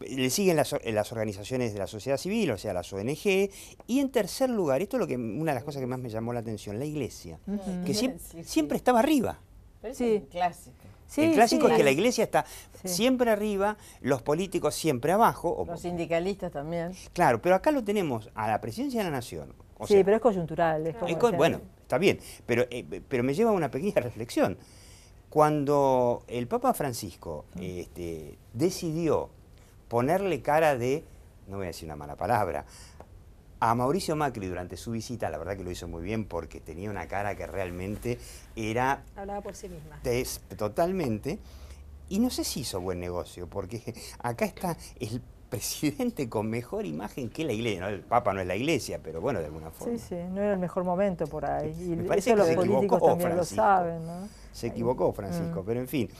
Le siguen eh, las, organizaciones de la sociedad civil, o sea, las ONG. Y en tercer lugar, esto es lo que una de las cosas que más me llamó la atención, la iglesia, que siempre, estaba arriba. clásico. el clásico es que la iglesia está siempre arriba, los políticos siempre abajo. los sindicalistas también. Claro, pero acá lo tenemos a la presidencia de la nación. sí, pero es coyuntural. bueno, está bien, pero, eh, pero me lleva a una pequeña reflexión. Cuando el Papa Francisco este, decidió ponerle cara de, no voy a decir una mala palabra, a Mauricio Macri durante su visita, la verdad que lo hizo muy bien porque tenía una cara que realmente era... Hablaba por sí misma. totalmente. Y no sé si hizo buen negocio, porque acá está el presidente con mejor imagen que la iglesia. No, el Papa no es la iglesia, pero bueno, de alguna forma. Sí, sí, no era el mejor momento por ahí. Y parece eso que los también lo saben, Se equivocó, Francisco, mm. pero en fin.